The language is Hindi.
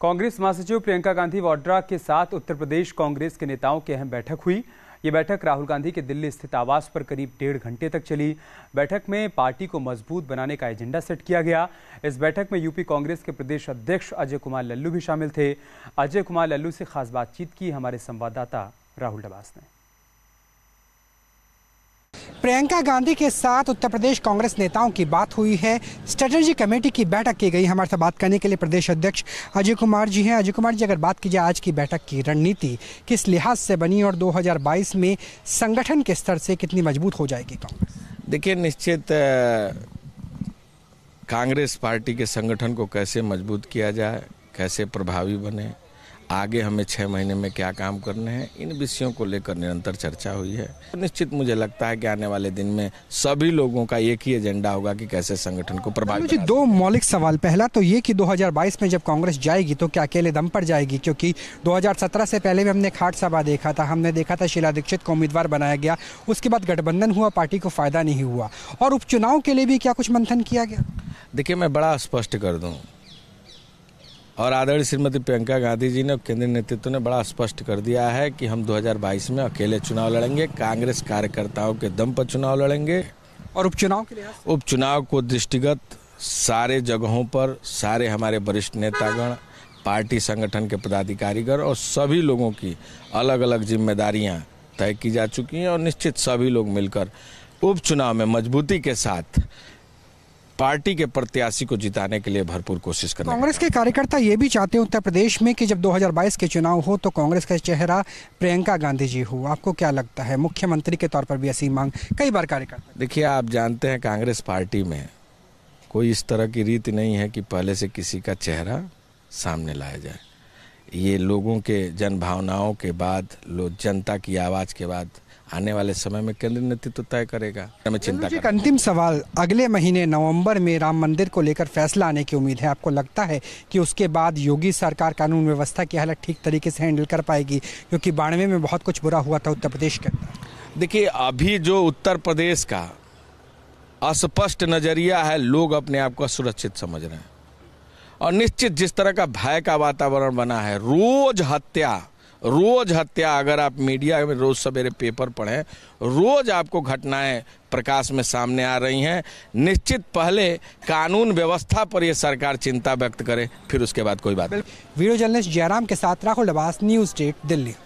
कांग्रेस महासचिव प्रियंका गांधी वाड्रा के साथ उत्तर प्रदेश कांग्रेस के नेताओं की अहम बैठक हुई ये बैठक राहुल गांधी के दिल्ली स्थित आवास पर करीब डेढ़ घंटे तक चली बैठक में पार्टी को मजबूत बनाने का एजेंडा सेट किया गया इस बैठक में यूपी कांग्रेस के प्रदेश अध्यक्ष अजय कुमार लल्लू भी शामिल थे अजय कुमार लल्लू से खास बातचीत की हमारे संवाददाता राहुल डबास ने प्रियंका गांधी के साथ उत्तर प्रदेश कांग्रेस नेताओं की बात हुई है स्ट्रेटजी कमेटी की बैठक की गई हमारे साथ बात करने के लिए प्रदेश अध्यक्ष अजय कुमार जी हैं अजय कुमार जी अगर बात की जाए आज की बैठक की रणनीति किस लिहाज से बनी और 2022 में संगठन के स्तर से कितनी मजबूत हो जाएगी कांग्रेस देखिए निश्चित कांग्रेस पार्टी के संगठन को कैसे मजबूत किया जाए कैसे प्रभावी बने आगे हमें छः महीने में क्या काम करने हैं इन विषयों को लेकर निरंतर चर्चा हुई है निश्चित मुझे लगता है कि आने वाले दिन में सभी लोगों का एक ही एजेंडा होगा कि कैसे संगठन को प्रभावित मुझे दो मौलिक सवाल पहला तो ये कि 2022 में जब कांग्रेस जाएगी तो क्या अकेले दम पर जाएगी क्योंकि 2017 से पहले भी हमने खाट सभा देखा था हमने देखा था शिला दीक्षित को उम्मीदवार बनाया गया उसके बाद गठबंधन हुआ पार्टी को फायदा नहीं हुआ और उपचुनाव के लिए भी क्या कुछ मंथन किया गया देखिए मैं बड़ा स्पष्ट कर दूँ और आदरणीय श्रीमती प्रियंका गांधी जी ने केंद्रीय नेतृत्व ने बड़ा स्पष्ट कर दिया है कि हम 2022 में अकेले चुनाव लड़ेंगे कांग्रेस कार्यकर्ताओं के दम पर चुनाव लड़ेंगे और उपचुनाव के लिए उपचुनाव को दृष्टिगत सारे जगहों पर सारे हमारे वरिष्ठ नेतागण पार्टी संगठन के पदाधिकारीगण और सभी लोगों की अलग अलग जिम्मेदारियां तय की जा चुकी हैं और निश्चित सभी लोग मिलकर उपचुनाव में मजबूती के साथ पार्टी के प्रत्याशी को जिताने के लिए भरपूर कोशिश करें कांग्रेस के कार्यकर्ता ये भी चाहते हैं उत्तर प्रदेश में कि जब 2022 के चुनाव हो तो कांग्रेस का चेहरा प्रियंका गांधी जी हो आपको क्या लगता है मुख्यमंत्री के तौर पर भी ऐसी मांग कई बार कार्यकर्ता देखिए आप जानते हैं कांग्रेस पार्टी में कोई इस तरह की रीति नहीं है कि पहले से किसी का चेहरा सामने लाया जाए ये लोगों के जन भावनाओं के बाद लोग जनता की आवाज़ के बाद आने वाले समय में केंद्रीय नेतृत्व तय करेगा हमें चिंता एक अंतिम सवाल अगले महीने नवंबर में राम मंदिर को लेकर फैसला आने की उम्मीद है आपको लगता है कि उसके बाद योगी सरकार कानून व्यवस्था की हालत ठीक तरीके से हैंडल कर पाएगी क्योंकि बानवे में बहुत कुछ बुरा हुआ था उत्तर प्रदेश के देखिए अभी जो उत्तर प्रदेश का अस्पष्ट नज़रिया है लोग अपने आप को असुरक्षित समझ रहे हैं और निश्चित जिस तरह का भय का वातावरण बना है रोज हत्या रोज हत्या अगर आप मीडिया में रोज सवेरे पेपर पढ़ें रोज आपको घटनाएं प्रकाश में सामने आ रही हैं निश्चित पहले कानून व्यवस्था पर यह सरकार चिंता व्यक्त करे फिर उसके बाद कोई बात वीडियो जर्नलिस्ट जयराम के साथ राहुल अब्बास न्यूज डेट दिल्ली